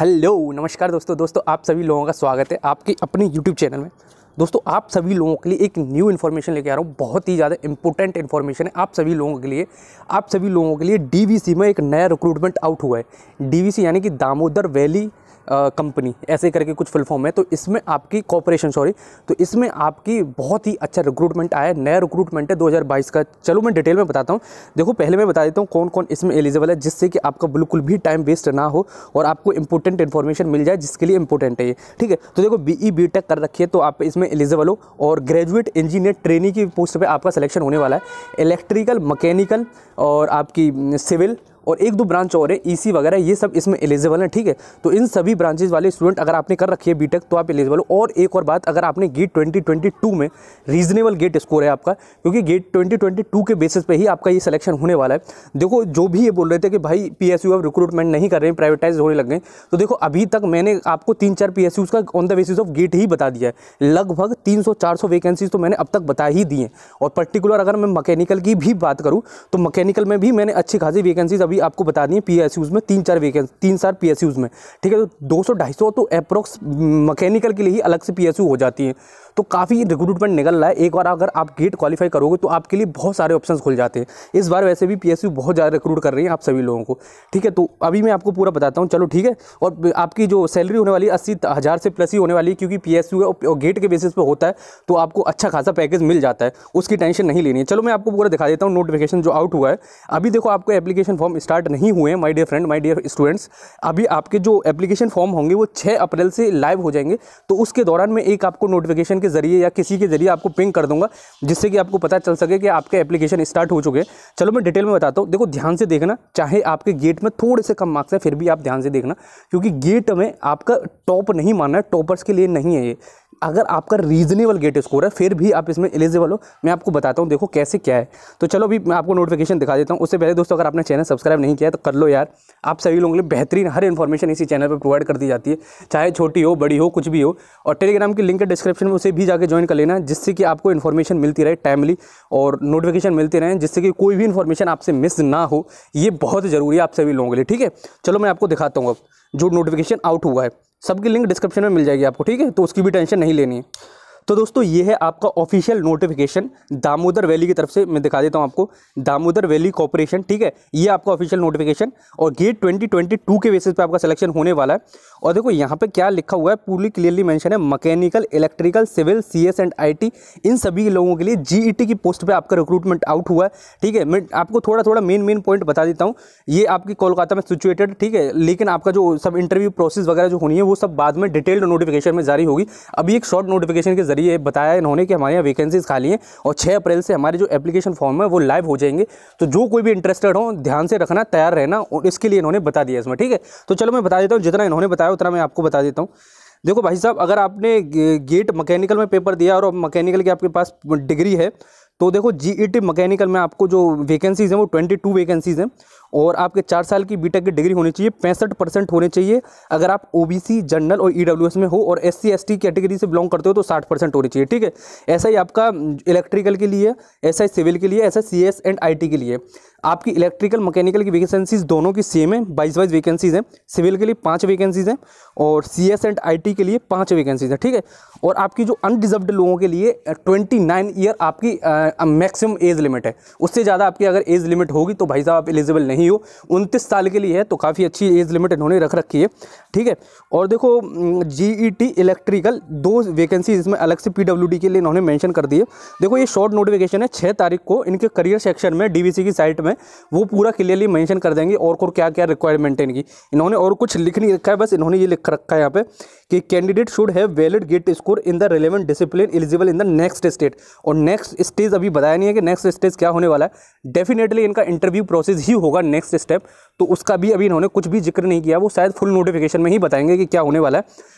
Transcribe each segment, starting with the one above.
hello नमस्कार दोस्तों दोस्तों आप सभी लोगों का स्वागत है आपके अपने यूट्यूब चैनल में दोस्तों आप सभी लोगों के लिए एक न्यू इन्फॉर्मेशन लेके आ रहा हूँ बहुत ही ज़्यादा इंपॉर्टेंट इन्फॉर्मेशन है आप सभी लोगों के लिए आप सभी लोगों के लिए डीवीसी में एक नया रिक्रूटमेंट आउट हुआ है डी यानी कि दामोदर वैली कंपनी ऐसे करके कुछ फुल फॉर्म है तो इसमें आपकी कॉपरेशन सॉरी तो इसमें आपकी बहुत ही अच्छा रिक्रूटमेंट आया नया रिक्रूटमेंट है 2022 का चलो मैं डिटेल में बताता हूँ देखो पहले मैं बता देता हूँ कौन कौन इसमें एलिजिबल है जिससे कि आपका बिल्कुल भी टाइम वेस्ट ना हो और आपको इंपॉर्टेंट इन्फॉर्मेशन मिल जाए जिसके लिए इंपॉर्टेंट है ये ठीक है तो देखो बी ई बी टेक कर रखी है तो आप इसमें एलिजिबल हो और ग्रेजुएट इंजीनियर ट्रेनिंग की पोस्ट पर आपका सिलेक्शन होने वाला है इलेक्ट्रिकल मकैनिकल और आपकी सिविल mm, और एक दो ब्रांच और है ई e वगैरह ये सब इसमें एलिजिबल है ठीक है तो इन सभी ब्रांचेज वाले स्टूडेंट अगर आपने कर रखी है बीटेक तो आप एलिजिबल हो और एक और बात अगर आपने गेट 2022 में रीजनेबल गेट स्कोर है आपका क्योंकि गेट 2022 के बेसिस पे ही आपका ये सिलेक्शन होने वाला है देखो जो भी ये बोल रहे थे कि भाई पी अब रिक्रूटमेंट नहीं कर रहे हैं प्राइवेटाइज होने लग गए तो देखो अभी तक मैंने आपको तीन चार पी का on the basis of GATE ही बता दिया है लगभग तीन सौ वैकेंसीज तो मैंने अब तक बता ही दी हैं और पर्टिकुलर अगर मैं मैकेनिकल की भी बात करूँ तो मैकेनिकल में भी मैंने अच्छी खासी वैकेंसीज अभी अभी आपको बता दी पी में तीन चार वेकेंस तीन चार पी में ठीक है तो दो सौ ढाई तो अप्रोक्स मैकेनिकल के लिए ही अलग से पी हो जाती है तो काफ़ी रिक्रूटमेंट निकल रहा है एक बार अगर आप गेट क्वालिफाई करोगे तो आपके लिए बहुत सारे ऑप्शन खुल जाते हैं इस बार वैसे भी पी बहुत ज़्यादा रिक्रूट कर रही है आप सभी लोगों को ठीक है तो अभी मैं आपको पूरा बताता हूँ चलो ठीक है और आपकी जो सैलरी होने वाली अस्सी हज़ार से प्लस ही होने वाली है क्योंकि पी एस गेट के बेसिस पर होता है तो आपको अच्छा खासा पैकेज मिल जाता है उसकी टेंशन नहीं लेनी है चलो मैं आपको पूरा दिखा देता हूँ नोटिफिकेशन जो आउट हुआ है अभी देखो आपको एप्लीकेशन फॉर्म स्टार्ट नहीं हुए हैं my dear friend my dear students अभी आपके जो एप्लीकेशन फॉर्म होंगे वो छः अप्रैल से लाइव हो जाएंगे तो उसके दौरान मैं एक आपको नोटिफिकेशन के ज़रिए या किसी के ज़रिए आपको पिंग कर दूंगा जिससे कि आपको पता चल सके कि आपके एप्लीकेशन स्टार्ट हो चुके हैं चलो मैं डिटेल में बताता हूँ देखो ध्यान से देखना चाहे आपके गेट में थोड़े से कम मार्क्स हैं फिर भी आप ध्यान से देखना क्योंकि गेट में आपका टॉप नहीं मानना है टॉपर्स के लिए नहीं है ये अगर आपका रीजनेबल गेट स्कोर है फिर भी आप इसमें एलिजिबल हो मैं आपको बताता हूँ देखो कैसे क्या है तो चलो अभी मैं आपको नोटिफिकेशन दिखा देता हूँ उससे पहले दोस्तों अगर आपने चैनल सब्सक्राइब नहीं किया तो कर लो यार आप सभी लोगों के लिए बेहतरीन हर इन्फॉर्मेशन इसी चैनल पर प्रोवाइड कर दी जाती है चाहे छोटी हो बड़ी हो कुछ भी हो और टेलीग्राम की लिंक डिस्क्रिप्शन में उसे भी जाके ज्वाइन कर लेना जिससे कि आपको इन्फॉर्मेशन मिलती रहे टाइमली और नोटिफिकेशन मिलते रहें जिससे कि कोई भी इन्फॉर्मेशन आपसे मिस ना हो ये बहुत ज़रूरी है आप सभी लोगों के लिए ठीक है चलो मैं आपको दिखाता हूँ अब जो नोटिफिकेशन आउट हुआ है सबकी लिंक डिस्क्रिप्शन में मिल जाएगी आपको ठीक है तो उसकी भी टेंशन नहीं लेनी है तो दोस्तों ये है आपका ऑफिशियल नोटिफिकेशन दामोदर वैली की तरफ से मैं दिखा देता हूँ आपको दामोदर वैली कॉपोरेशन ठीक है ये आपका ऑफिशियल नोटिफिकेशन और गेट ट्वेंटी ट्वेंटी टू के बेसिस पे आपका सिलेक्शन होने वाला है और देखो यहाँ पे क्या लिखा हुआ है पूरी क्लियरली मैंशन है mechanical electrical civil C and I इन सभी लोगों के लिए जी e की पोस्ट पर आपका रिक्रूटमेंट आउट हुआ है ठीक है मैं आपको थोड़ा थोड़ा मेन मेन पॉइंट बता देता हूँ ये आपकी कोलकाता में सिचुएटेड ठीक है लेकिन आपका जो सब इंटरव्यू प्रोसेस वगैरह जो होनी है वो सब बाद में डिटेल्ड नोटिफिकेशन में जारी होगी अभी एक शॉर्ट नोटिफिकेशन के जरिए बताया इन्होंने कि हमारे यहाँ वैकेंसीज़ खाली हैं और छः अप्रैल से हमारे जो एप्लीकेशन फॉर्म है वो लाइव हो जाएंगे तो जो कोई भी इंटरेस्टेड हो ध्यान से रखना तैयार रहना और इसके लिए इन्होंने बता दिया इसमें ठीक है तो चलो मैं बता देता हूँ जितना इन्होंने बताया उतना मैं आपको बता देता हूँ देखो भाई साहब अगर आपने गेट मैकेनिकल में पेपर दिया और मैकेनिकल की आपके पास डिग्री है तो देखो जी मैकेनिकल e में आपको जो वैकेंसीज़ हैं वो ट्वेंटी टू वैकेंसीज़ हैं और आपके चार साल की बीटेक की डिग्री होनी चाहिए पैंसठ परसेंट होने चाहिए अगर आप ओबीसी जनरल और ईडब्ल्यूएस e में हो और एस सी कैटेगरी से बिलोंग करते हो तो साठ परसेंट होनी चाहिए ठीक है ऐसा ही आपका इलेक्ट्रिकल के लिए ऐसा ही सिविल के लिए ऐसा सी एस एंड आई के लिए आपकी इलेक्ट्रिकल मैकेनिकल की वैकेंसीज दोनों की सेम है बाईस बाईस वैकेंसीज हैं सिविल के लिए पाँच वैकेंसीज हैं और सी एस एंड आई के लिए पाँच वैकेंसीज हैं ठीक है और आपकी जो अनडिजर्व्ड लोगों के लिए ट्वेंटी नाइन ईयर आपकी मैक्सिमम एज लिमिट है उससे ज़्यादा आपकी अगर एज लिमिट होगी तो भाई साहब आप एलिजिबल नहीं नहीं हो उनतीस साल के लिए है तो काफ़ी अच्छी एज लिमिट इन्होंने रख रखी है ठीक है और देखो जी इलेक्ट्रिकल e दो वैकेंसी इसमें अलग से पी के लिए इन्होंने मैंशन कर दी है देखो ये शॉर्ट नोटिफिकेशन है छः तारीख को इनके करियर सेक्शन में डी की साइट में वो पूरा क्लियरली मैंशन कर देंगे और और क्या क्या रिक्वायरमेंट है इनकी इन्होंने और कुछ लिख नहीं रखा है बस इन्होंने ये लिख रखा है यहाँ पे कि candidate should have valid GATE score in the relevant discipline eligible in the next state और नेक्स्ट स्टेज अभी बताया नहीं है कि नेक्स्ट स्टेज क्या होने वाला है डेफिनेटली इनका इंटरव्यू प्रोसेस ही होगा next step तो उसका भी अभी इन्होंने कुछ भी जिक्र नहीं किया वो शायद फुल नोटिफिकेशन में ही बताएंगे कि क्या होने वाला है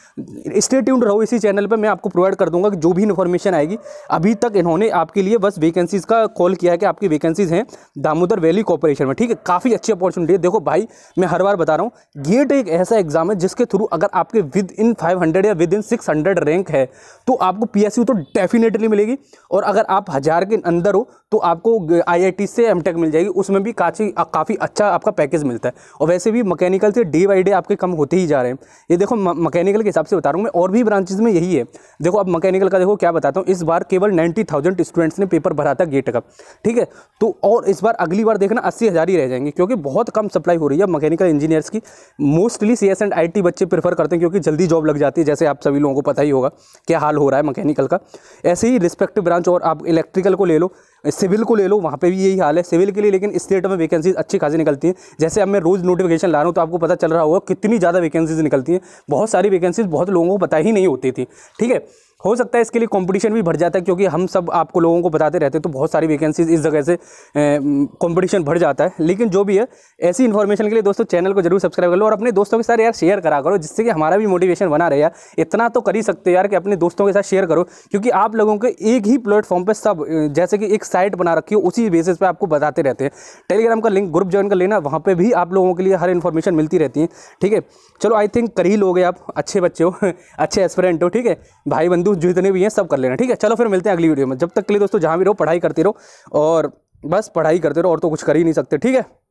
स्टे ट्यून्ड रहो इसी चैनल पर मैं आपको प्रोवाइड कर दूंगा कि जो भी इन्फॉर्मेशन आएगी अभी तक इन्होंने आपके लिए बस वैकेंसीज़ का कॉल किया है कि आपकी वैकेंसीज़ हैं दामोदर वैली कॉपोरेशन में ठीक है काफ़ी अच्छी अपॉर्चुनिटी है देखो भाई मैं हर बार बता रहा हूँ गेट एक ऐसा एग्जाम है जिसके थ्रू अगर आपके विद इन फाइव या विद इन सिक्स रैंक है तो आपको पी तो डेफिनेटली मिलेगी और अगर आप हज़ार के अंदर हो तो आपको आई से एम मिल जाएगी उसमें भी काफ़ी काफ़ी अच्छा आपका पैकेज मिलता है और वैसे भी मैकेनिकल से डे बाई डे आपके कम होते ही जा रहे हैं ये देखो मैकेनिकल के हिसाब से बता रहा हूँ मैं और भी ब्रांचेज में यही है देखो अब मैकेनिकल का देखो क्या बताता हूँ इस बार केवल नाइन्टी स्टूडेंट्स ने पेपर भरा था गेट का ठीक है तो और इस बार अगली बार देखना अस्सी ही रह जाएंगे क्योंकि बहुत कम सप्लाई हो रही है मैकेनिकल इंजीनियर्स की mostly C S and I बच्चे प्रेफर करते हैं क्योंकि जल्दी जॉब लग जाती है जैसे आप सभी लोगों को पता ही होगा क्या हाल हो रहा है मैकेनिकल का ऐसे ही रिस्पेक्टिव ब्रांच और आप इलेक्ट्रिकल को ले लो सिविल को ले लो वहाँ पे भी यही हाल है सिविल के लिए लेकिन स्टेट में वैकेंसीज अच्छी खासी निकलती हैं जैसे अब मैं रोज़ नोटिफिकेशन ला रहा हूँ तो आपको पता चल रहा होगा कितनी ज़्यादा वैकेंसीज निकलती हैं बहुत सारी वैकेंसीज बहुत लोगों को पता ही नहीं होती थी ठीक है हो सकता है इसके लिए कंपटीशन भी बढ़ जाता है क्योंकि हम सब आपको लोगों को बताते रहते हैं तो बहुत सारी वैकेंसीज इस जगह से कंपटीशन बढ़ जाता है लेकिन जो भी है ऐसी इन्फॉर्मेशन के लिए दोस्तों चैनल को जरूर सब्सक्राइब कर लो और अपने दोस्तों के साथ यार शेयर करा करो जिससे कि हमारा भी मोटिवेशन बना रहे यार इतना तो कर ही सकते यार कि अपने दोस्तों के साथ शेयर करो क्योंकि आप लोगों के एक ही प्लेटफॉर्म पर सब जैसे कि एक साइट बना रखी हो उसी बेसिस पर आपको बताते रहते हैं टेलीग्राम का लिंक ग्रुप ज्वाइन कर लेना वहाँ पर भी आप लोगों के लिए हर इन्फॉर्मेशन मिलती रहती है ठीक है चलो आई थिंक कर ही लोगे आप अच्छे बच्चे हो अच्छे एस्परेंट हो ठीक है भाई बंधु हिंदू जितने भी हैं सब कर लेना ठीक है चलो फिर मिलते हैं अगली वीडियो में जब तक के लिए दोस्तों जहाँ भी रहो पढ़ाई करते रहो और बस पढ़ाई करते रहो और तो कुछ कर ही नहीं सकते ठीक है